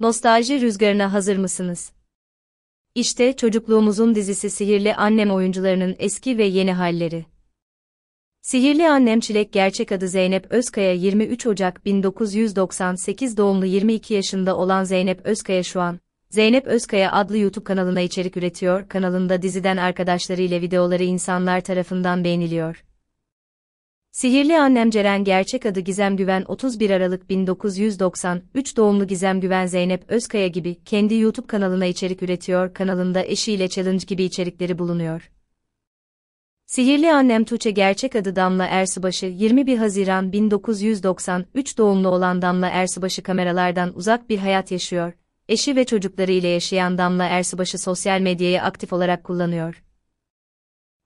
Nostalji rüzgarına hazır mısınız? İşte çocukluğumuzun dizisi Sihirli Annem oyuncularının eski ve yeni halleri. Sihirli Annem Çilek gerçek adı Zeynep Özkaya 23 Ocak 1998 doğumlu 22 yaşında olan Zeynep Özkaya şu an, Zeynep Özkaya adlı YouTube kanalına içerik üretiyor, kanalında diziden arkadaşlarıyla videoları insanlar tarafından beğeniliyor. Sihirli Annem Ceren gerçek adı Gizem Güven 31 Aralık 1993 doğumlu Gizem Güven Zeynep Özkaya gibi kendi YouTube kanalına içerik üretiyor, kanalında eşiyle challenge gibi içerikleri bulunuyor. Sihirli Annem Tuğçe gerçek adı Damla Ersıbaşı 21 Haziran 1993 doğumlu olan Damla Ersıbaşı kameralardan uzak bir hayat yaşıyor. Eşi ve çocukları ile yaşayan Damla Ersıbaşı sosyal medyayı aktif olarak kullanıyor.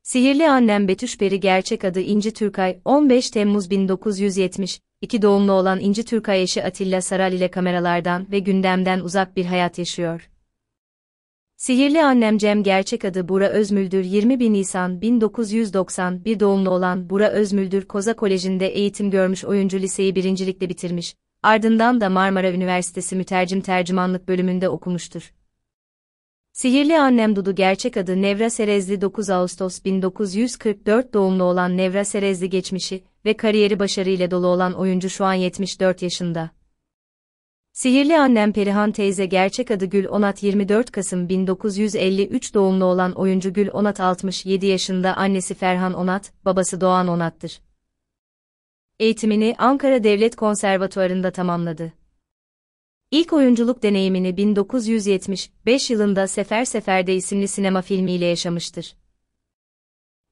Sihirli annem Betüş Peri gerçek adı İnci Türkay, 15 Temmuz 1970, iki doğumlu olan İnci Türkay eşi Atilla Saral ile kameralardan ve gündemden uzak bir hayat yaşıyor. Sihirli annem Cem gerçek adı Bura Özmüldür 20 Nisan 1991 doğumlu olan Bura Özmüldür Koza Koleji'nde eğitim görmüş oyuncu liseyi birincilikle bitirmiş, ardından da Marmara Üniversitesi mütercim tercümanlık bölümünde okumuştur. Sihirli Annem Dudu gerçek adı Nevra Serezli 9 Ağustos 1944 doğumlu olan Nevra Serezli geçmişi ve kariyeri başarıyla dolu olan oyuncu şu an 74 yaşında. Sihirli Annem Perihan teyze gerçek adı Gül Onat 24 Kasım 1953 doğumlu olan oyuncu Gül Onat 67 yaşında annesi Ferhan Onat, babası Doğan Onat'tır. Eğitimini Ankara Devlet Konservatuarı'nda tamamladı. İlk oyunculuk deneyimini 1975 yılında Sefer Sefer'de isimli sinema filmiyle yaşamıştır.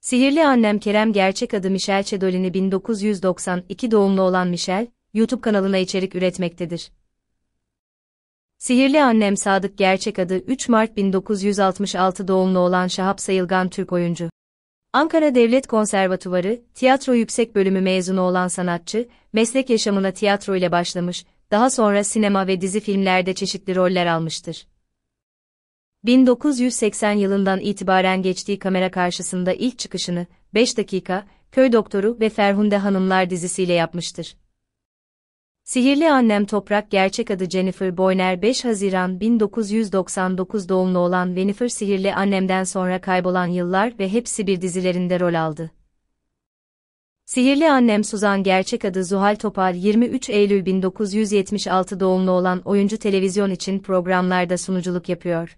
Sihirli Annem Kerem gerçek adı Michel Çedolini 1992 doğumlu olan Michel, YouTube kanalına içerik üretmektedir. Sihirli Annem Sadık gerçek adı 3 Mart 1966 doğumlu olan Şahap Sayılgan Türk oyuncu. Ankara Devlet Konservatuvarı, tiyatro yüksek bölümü mezunu olan sanatçı, meslek yaşamına tiyatro ile başlamış, daha sonra sinema ve dizi filmlerde çeşitli roller almıştır. 1980 yılından itibaren geçtiği kamera karşısında ilk çıkışını 5 dakika, Köy Doktoru ve Ferhunde Hanımlar dizisiyle yapmıştır. Sihirli Annem Toprak gerçek adı Jennifer Boyner 5 Haziran 1999 doğumlu olan Jennifer Sihirli Annem'den sonra kaybolan yıllar ve hepsi bir dizilerinde rol aldı. Sihirli annem Suzan gerçek adı Zuhal Topal 23 Eylül 1976 doğumlu olan oyuncu televizyon için programlarda sunuculuk yapıyor.